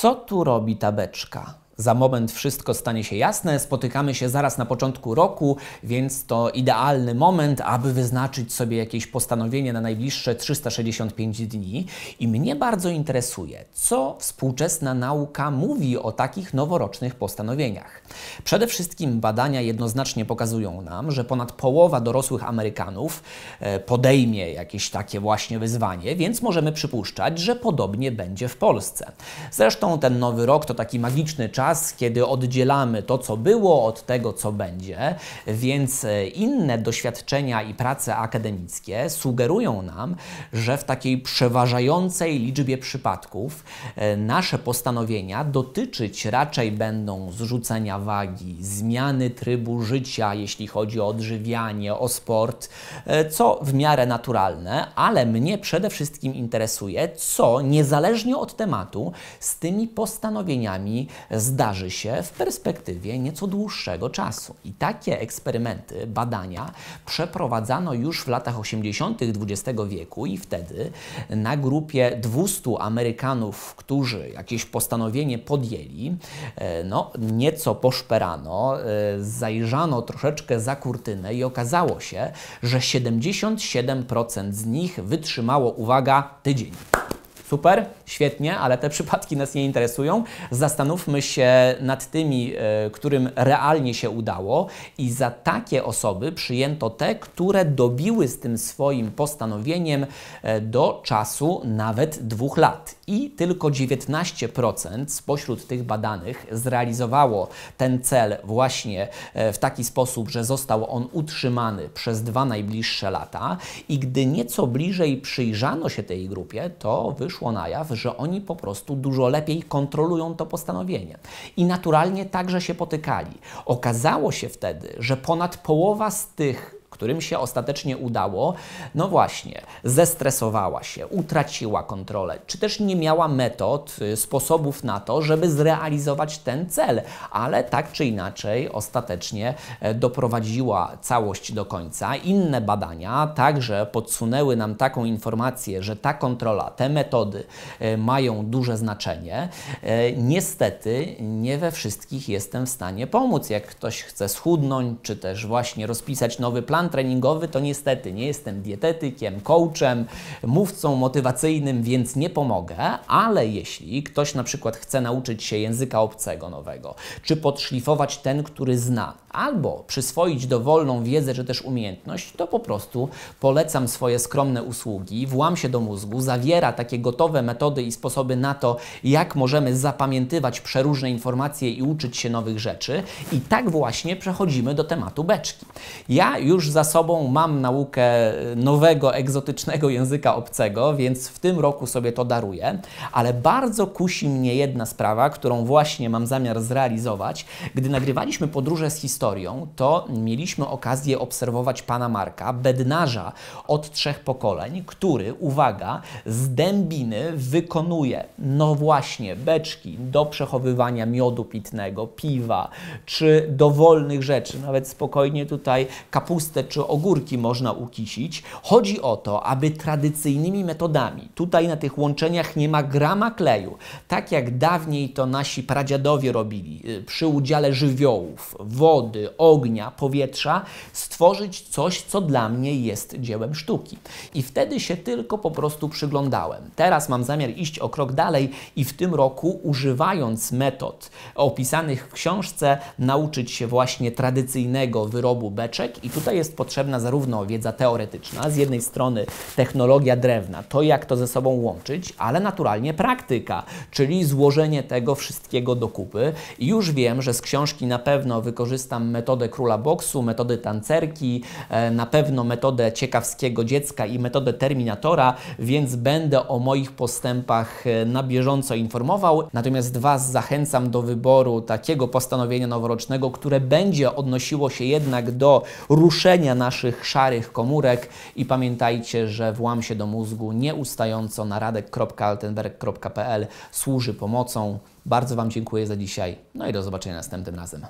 Co tu robi ta beczka? Za moment wszystko stanie się jasne. Spotykamy się zaraz na początku roku, więc to idealny moment, aby wyznaczyć sobie jakieś postanowienie na najbliższe 365 dni. I mnie bardzo interesuje, co współczesna nauka mówi o takich noworocznych postanowieniach. Przede wszystkim badania jednoznacznie pokazują nam, że ponad połowa dorosłych Amerykanów e, podejmie jakieś takie właśnie wyzwanie, więc możemy przypuszczać, że podobnie będzie w Polsce. Zresztą ten nowy rok to taki magiczny czas czas, kiedy oddzielamy to, co było, od tego, co będzie, więc e, inne doświadczenia i prace akademickie sugerują nam, że w takiej przeważającej liczbie przypadków e, nasze postanowienia dotyczyć raczej będą zrzucenia wagi, zmiany trybu życia, jeśli chodzi o odżywianie, o sport, e, co w miarę naturalne, ale mnie przede wszystkim interesuje, co niezależnie od tematu z tymi postanowieniami zdarza zdarzy się w perspektywie nieco dłuższego czasu. I takie eksperymenty, badania przeprowadzano już w latach 80. XX wieku i wtedy na grupie 200 Amerykanów, którzy jakieś postanowienie podjęli, e, no, nieco poszperano, e, zajrzano troszeczkę za kurtynę i okazało się, że 77% z nich wytrzymało, uwaga, tydzień. Super? świetnie, ale te przypadki nas nie interesują. Zastanówmy się nad tymi, e, którym realnie się udało i za takie osoby przyjęto te, które dobiły z tym swoim postanowieniem e, do czasu nawet dwóch lat. I tylko 19% spośród tych badanych zrealizowało ten cel właśnie e, w taki sposób, że został on utrzymany przez dwa najbliższe lata. I gdy nieco bliżej przyjrzano się tej grupie, to wyszło na jaw, że oni po prostu dużo lepiej kontrolują to postanowienie. I naturalnie także się potykali. Okazało się wtedy, że ponad połowa z tych którym się ostatecznie udało, no właśnie, zestresowała się, utraciła kontrolę, czy też nie miała metod, y, sposobów na to, żeby zrealizować ten cel, ale tak czy inaczej ostatecznie e, doprowadziła całość do końca. Inne badania także podsunęły nam taką informację, że ta kontrola, te metody e, mają duże znaczenie. E, niestety nie we wszystkich jestem w stanie pomóc. Jak ktoś chce schudnąć, czy też właśnie rozpisać nowy plan, plan treningowy to niestety nie jestem dietetykiem, coachem, mówcą motywacyjnym, więc nie pomogę, ale jeśli ktoś na przykład chce nauczyć się języka obcego nowego, czy podszlifować ten, który zna, albo przyswoić dowolną wiedzę czy też umiejętność, to po prostu polecam swoje skromne usługi, włam się do mózgu, zawiera takie gotowe metody i sposoby na to, jak możemy zapamiętywać przeróżne informacje i uczyć się nowych rzeczy. I tak właśnie przechodzimy do tematu beczki. Ja już za sobą mam naukę nowego, egzotycznego języka obcego, więc w tym roku sobie to daruję, ale bardzo kusi mnie jedna sprawa, którą właśnie mam zamiar zrealizować. Gdy nagrywaliśmy podróże z historią, historią, to mieliśmy okazję obserwować pana Marka, bednarza od trzech pokoleń, który, uwaga, z dębiny wykonuje, no właśnie, beczki do przechowywania miodu pitnego, piwa, czy dowolnych rzeczy, nawet spokojnie tutaj kapustę czy ogórki można ukisić. Chodzi o to, aby tradycyjnymi metodami, tutaj na tych łączeniach nie ma grama kleju, tak jak dawniej to nasi pradziadowie robili, y, przy udziale żywiołów, wody, wody, ognia, powietrza, stworzyć coś, co dla mnie jest dziełem sztuki. I wtedy się tylko po prostu przyglądałem. Teraz mam zamiar iść o krok dalej i w tym roku, używając metod opisanych w książce, nauczyć się właśnie tradycyjnego wyrobu beczek. I tutaj jest potrzebna zarówno wiedza teoretyczna, z jednej strony technologia drewna, to jak to ze sobą łączyć, ale naturalnie praktyka, czyli złożenie tego wszystkiego do kupy. I już wiem, że z książki na pewno wykorzystam tam metodę króla boksu, metody tancerki, e, na pewno metodę ciekawskiego dziecka i metodę terminatora, więc będę o moich postępach e, na bieżąco informował. Natomiast Was zachęcam do wyboru takiego postanowienia noworocznego, które będzie odnosiło się jednak do ruszenia naszych szarych komórek i pamiętajcie, że włam się do mózgu nieustająco na radek.altenberg.pl służy pomocą. Bardzo Wam dziękuję za dzisiaj, no i do zobaczenia następnym razem.